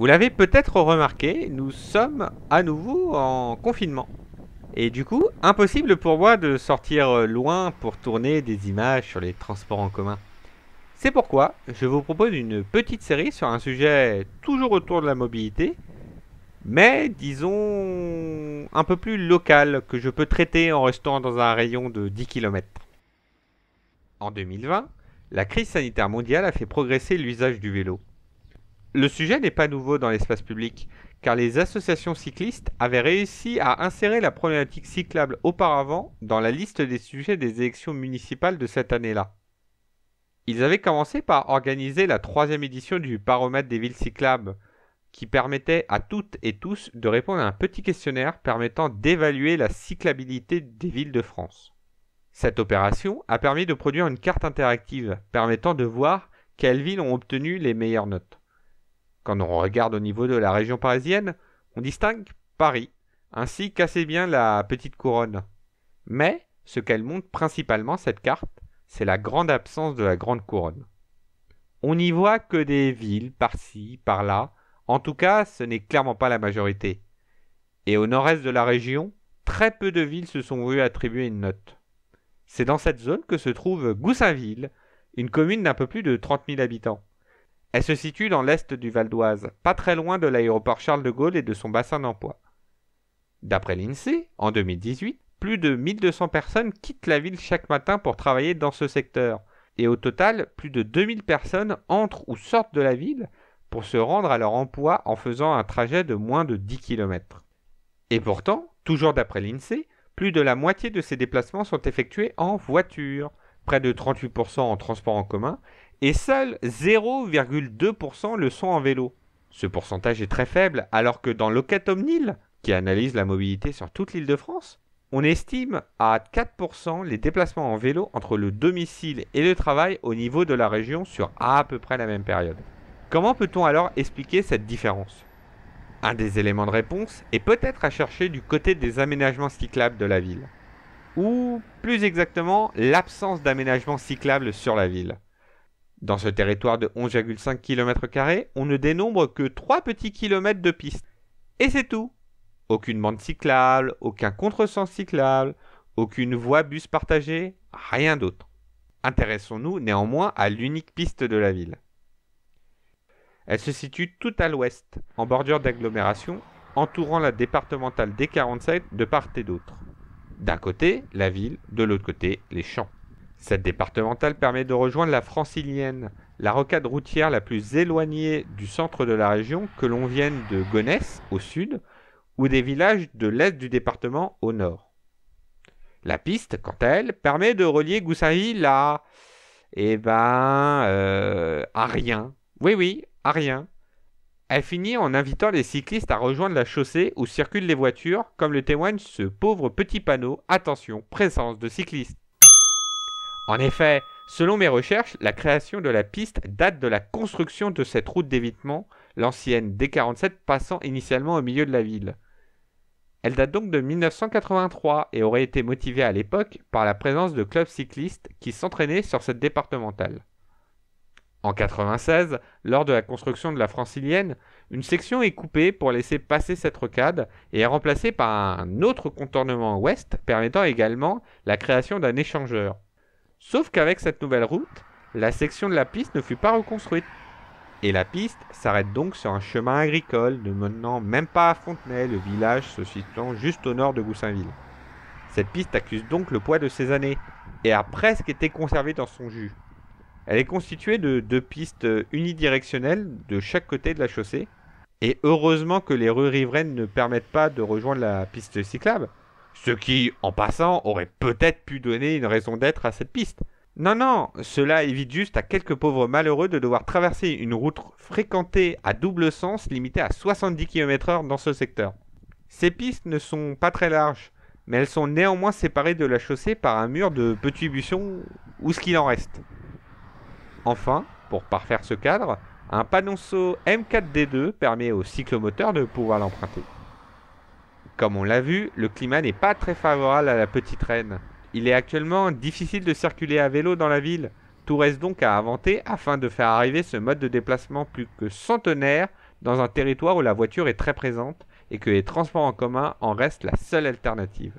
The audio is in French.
Vous l'avez peut-être remarqué, nous sommes à nouveau en confinement. Et du coup, impossible pour moi de sortir euh, loin pour tourner des images sur les transports en commun. C'est pourquoi je vous propose une petite série sur un sujet toujours autour de la mobilité, mais disons un peu plus local que je peux traiter en restant dans un rayon de 10 km. En 2020, la crise sanitaire mondiale a fait progresser l'usage du vélo. Le sujet n'est pas nouveau dans l'espace public, car les associations cyclistes avaient réussi à insérer la problématique cyclable auparavant dans la liste des sujets des élections municipales de cette année-là. Ils avaient commencé par organiser la troisième édition du baromètre des villes cyclables, qui permettait à toutes et tous de répondre à un petit questionnaire permettant d'évaluer la cyclabilité des villes de France. Cette opération a permis de produire une carte interactive permettant de voir quelles villes ont obtenu les meilleures notes. Quand on regarde au niveau de la région parisienne, on distingue Paris, ainsi qu'assez bien la petite couronne. Mais ce qu'elle montre principalement cette carte, c'est la grande absence de la grande couronne. On n'y voit que des villes par-ci, par-là, en tout cas ce n'est clairement pas la majorité. Et au nord-est de la région, très peu de villes se sont vues attribuer une note. C'est dans cette zone que se trouve Goussainville, une commune d'un peu plus de 30 000 habitants. Elle se situe dans l'est du Val d'Oise, pas très loin de l'aéroport Charles de Gaulle et de son bassin d'emploi. D'après l'INSEE, en 2018, plus de 1200 personnes quittent la ville chaque matin pour travailler dans ce secteur, et au total, plus de 2000 personnes entrent ou sortent de la ville pour se rendre à leur emploi en faisant un trajet de moins de 10 km. Et pourtant, toujours d'après l'INSEE, plus de la moitié de ces déplacements sont effectués en voiture, près de 38% en transport en commun et seuls 0,2% le sont en vélo. Ce pourcentage est très faible alors que dans Locat Omnil, qui analyse la mobilité sur toute l'île de France, on estime à 4% les déplacements en vélo entre le domicile et le travail au niveau de la région sur à peu près la même période. Comment peut-on alors expliquer cette différence Un des éléments de réponse est peut-être à chercher du côté des aménagements cyclables de la ville. Ou plus exactement, l'absence d'aménagements cyclables sur la ville. Dans ce territoire de 11,5 km, on ne dénombre que 3 petits kilomètres de pistes. Et c'est tout. Aucune bande cyclable, aucun contresens cyclable, aucune voie bus partagée, rien d'autre. Intéressons-nous néanmoins à l'unique piste de la ville. Elle se situe tout à l'ouest, en bordure d'agglomération, entourant la départementale D47 de part et d'autre. D'un côté, la ville, de l'autre côté, les champs. Cette départementale permet de rejoindre la francilienne, la rocade routière la plus éloignée du centre de la région, que l'on vienne de Gonesse au sud ou des villages de l'est du département au nord. La piste, quant à elle, permet de relier Goussainville à. Eh ben. Euh, à rien. Oui, oui, à rien. Elle finit en invitant les cyclistes à rejoindre la chaussée où circulent les voitures, comme le témoigne ce pauvre petit panneau Attention, présence de cyclistes. En effet, selon mes recherches, la création de la piste date de la construction de cette route d'évitement, l'ancienne D47 passant initialement au milieu de la ville. Elle date donc de 1983 et aurait été motivée à l'époque par la présence de clubs cyclistes qui s'entraînaient sur cette départementale. En 1996, lors de la construction de la francilienne, une section est coupée pour laisser passer cette rocade et est remplacée par un autre contournement ouest permettant également la création d'un échangeur. Sauf qu'avec cette nouvelle route, la section de la piste ne fut pas reconstruite. Et la piste s'arrête donc sur un chemin agricole ne menant même pas à Fontenay, le village se situant juste au nord de Goussainville. Cette piste accuse donc le poids de ses années et a presque été conservée dans son jus. Elle est constituée de deux pistes unidirectionnelles de chaque côté de la chaussée et heureusement que les rues riveraines ne permettent pas de rejoindre la piste cyclable ce qui, en passant, aurait peut-être pu donner une raison d'être à cette piste. Non, non, cela évite juste à quelques pauvres malheureux de devoir traverser une route fréquentée à double sens limitée à 70 km/h dans ce secteur. Ces pistes ne sont pas très larges, mais elles sont néanmoins séparées de la chaussée par un mur de petits buissons ou ce qu'il en reste. Enfin, pour parfaire ce cadre, un panonceau M4D2 permet au cyclomoteur de pouvoir l'emprunter. Comme on l'a vu, le climat n'est pas très favorable à la petite reine. Il est actuellement difficile de circuler à vélo dans la ville. Tout reste donc à inventer afin de faire arriver ce mode de déplacement plus que centenaire dans un territoire où la voiture est très présente et que les transports en commun en restent la seule alternative.